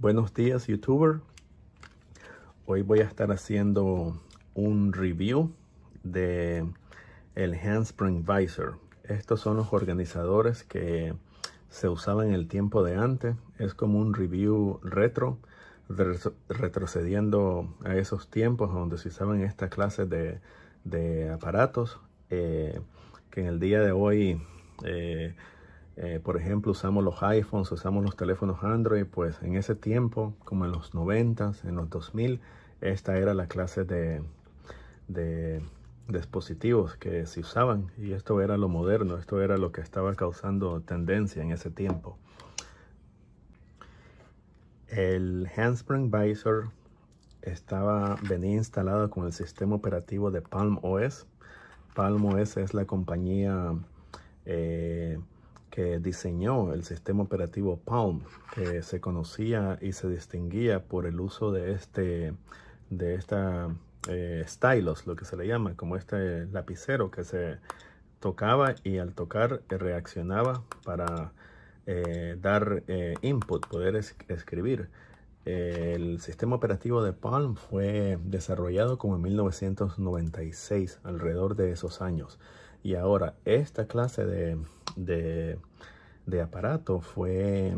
Buenos días youtuber. Hoy voy a estar haciendo un review de el Handspring Visor. Estos son los organizadores que se usaban en el tiempo de antes. Es como un review retro, retrocediendo a esos tiempos donde se usaban estas clase de, aparatos. Eh, que en el día de hoy eh, eh, por ejemplo, usamos los iPhones, usamos los teléfonos Android, pues en ese tiempo, como en los 90, en los 2000, esta era la clase de, de, dispositivos que se usaban y esto era lo moderno, esto era lo que estaba causando tendencia en ese tiempo. El Handspring Visor estaba, venía instalado con el sistema operativo de Palm OS. Palm OS es la compañía eh, diseñó el sistema operativo Palm, que se conocía y se distinguía por el uso de este de esta eh, stylus, lo que se le llama, como este lapicero que se tocaba y al tocar reaccionaba para eh, dar eh, input, poder escribir. El sistema operativo de Palm fue desarrollado como en 1996, alrededor de esos años. Y ahora esta clase de de, aparato fue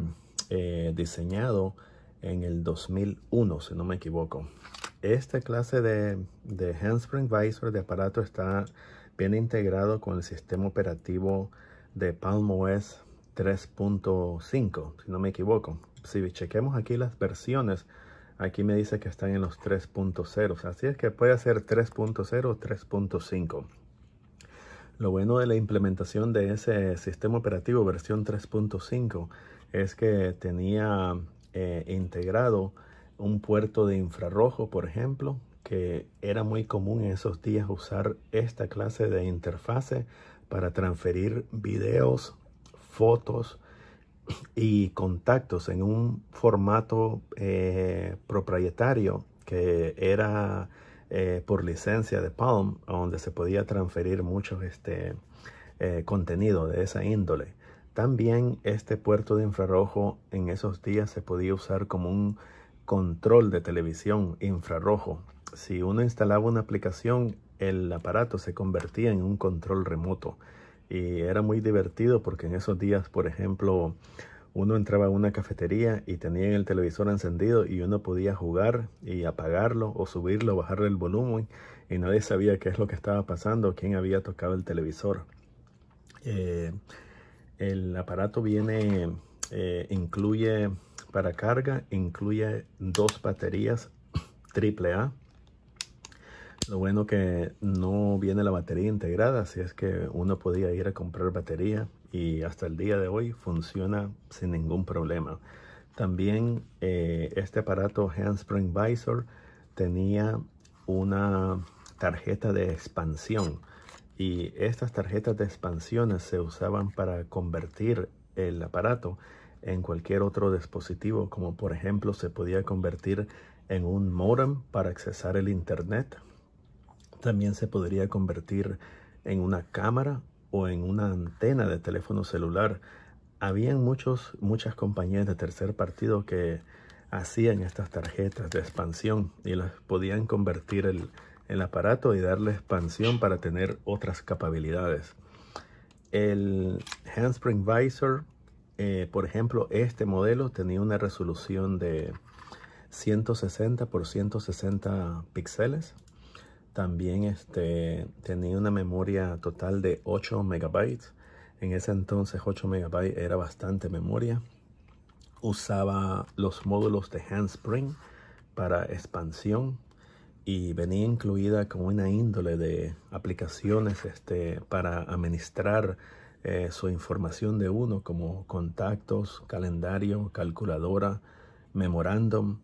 eh, diseñado en el 2001, si no me equivoco. Esta clase de, de Handspring Visor de aparato está bien integrado con el sistema operativo de OS 3.5, si no me equivoco. Si chequemos aquí las versiones, aquí me dice que están en los 3.0. Así es que puede ser 3.0 o 3.5. Lo bueno de la implementación de ese sistema operativo versión 3.5 es que tenía eh, integrado un puerto de infrarrojo, por ejemplo, que era muy común en esos días usar esta clase de interfase para transferir videos, fotos y contactos en un formato eh, propietario que era eh, por licencia de Palm, donde se podía transferir mucho este, eh, contenido de esa índole. También este puerto de infrarrojo en esos días se podía usar como un control de televisión infrarrojo. Si uno instalaba una aplicación, el aparato se convertía en un control remoto. Y era muy divertido porque en esos días, por ejemplo, uno entraba a una cafetería y tenía el televisor encendido y uno podía jugar y apagarlo o subirlo, bajarle el volumen y nadie sabía qué es lo que estaba pasando, quién había tocado el televisor. Eh, el aparato viene, eh, incluye para carga, incluye dos baterías AAA lo bueno que no viene la batería integrada, así es que uno podía ir a comprar batería y hasta el día de hoy funciona sin ningún problema. También eh, este aparato Handspring Visor tenía una tarjeta de expansión y estas tarjetas de expansión se usaban para convertir el aparato en cualquier otro dispositivo, como por ejemplo se podía convertir en un modem para accesar el internet también se podría convertir en una cámara o en una antena de teléfono celular. Habían muchos, muchas compañías de tercer partido que hacían estas tarjetas de expansión y las podían convertir el, el aparato y darle expansión para tener otras capacidades. El Handspring Visor, eh, por ejemplo, este modelo tenía una resolución de 160 por 160 píxeles también este, tenía una memoria total de 8 megabytes. En ese entonces 8 megabytes era bastante memoria. Usaba los módulos de Handspring para expansión y venía incluida con una índole de aplicaciones este, para administrar eh, su información de uno como contactos, calendario, calculadora, memorándum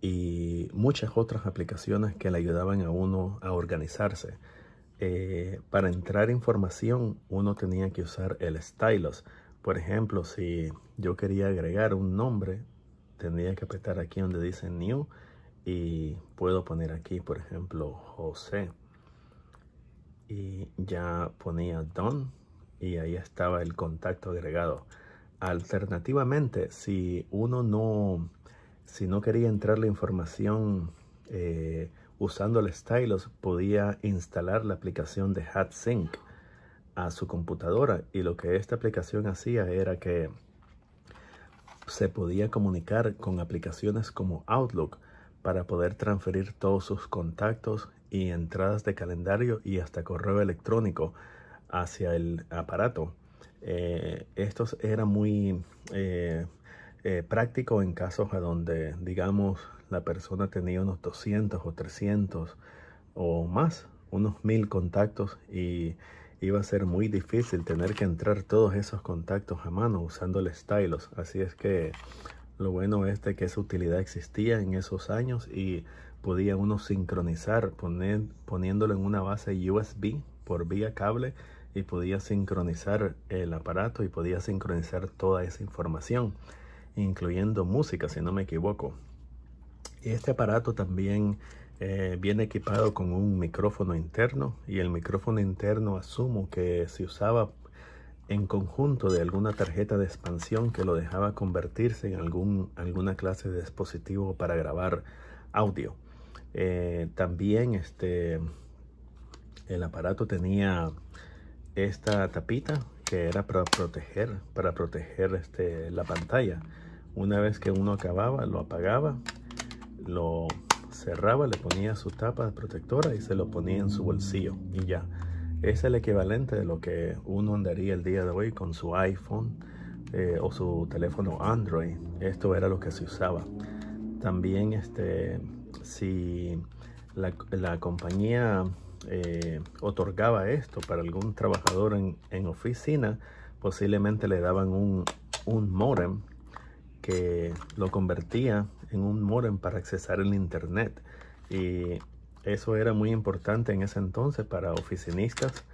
y muchas otras aplicaciones que le ayudaban a uno a organizarse. Eh, para entrar información uno tenía que usar el stylus. Por ejemplo, si yo quería agregar un nombre, tenía que apretar aquí donde dice New y puedo poner aquí, por ejemplo, José. Y ya ponía Don y ahí estaba el contacto agregado. Alternativamente, si uno no si no quería entrar la información eh, usando el stylus, podía instalar la aplicación de HatSync a su computadora. Y lo que esta aplicación hacía era que se podía comunicar con aplicaciones como Outlook para poder transferir todos sus contactos y entradas de calendario y hasta correo electrónico hacia el aparato. Eh, estos esto era muy eh, eh, práctico en casos a donde, digamos, la persona tenía unos 200 o 300 o más, unos mil contactos y iba a ser muy difícil tener que entrar todos esos contactos a mano usando el stylus. Así es que lo bueno es de que esa utilidad existía en esos años y podía uno sincronizar poniéndolo en una base USB por vía cable y podía sincronizar el aparato y podía sincronizar toda esa información incluyendo música, si no me equivoco. Este aparato también eh, viene equipado con un micrófono interno y el micrófono interno asumo que se usaba en conjunto de alguna tarjeta de expansión que lo dejaba convertirse en algún, alguna clase de dispositivo para grabar audio. Eh, también este, el aparato tenía esta tapita que era para proteger, para proteger este, la pantalla. Una vez que uno acababa, lo apagaba, lo cerraba, le ponía su tapa protectora y se lo ponía en su bolsillo y ya. Es el equivalente de lo que uno andaría el día de hoy con su iPhone eh, o su teléfono Android. Esto era lo que se usaba. También este, si la, compañía eh, otorgaba esto para algún trabajador en, oficina, posiblemente le daban un, un modem que lo convertía en un modem para accesar el internet y eso era muy importante en ese entonces para oficinistas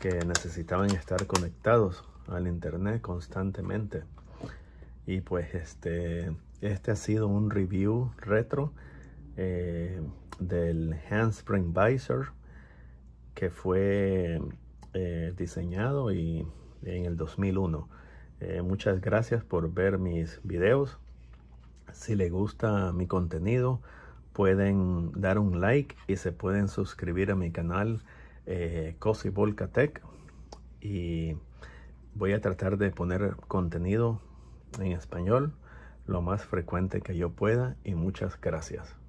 que necesitaban estar conectados al internet constantemente y pues este este ha sido un review retro eh, del handspring visor que fue eh, diseñado y en el 2001 eh, muchas gracias por ver mis videos. Si les gusta mi contenido, pueden dar un like y se pueden suscribir a mi canal eh, Cosi Tech. Y voy a tratar de poner contenido en español lo más frecuente que yo pueda y muchas gracias.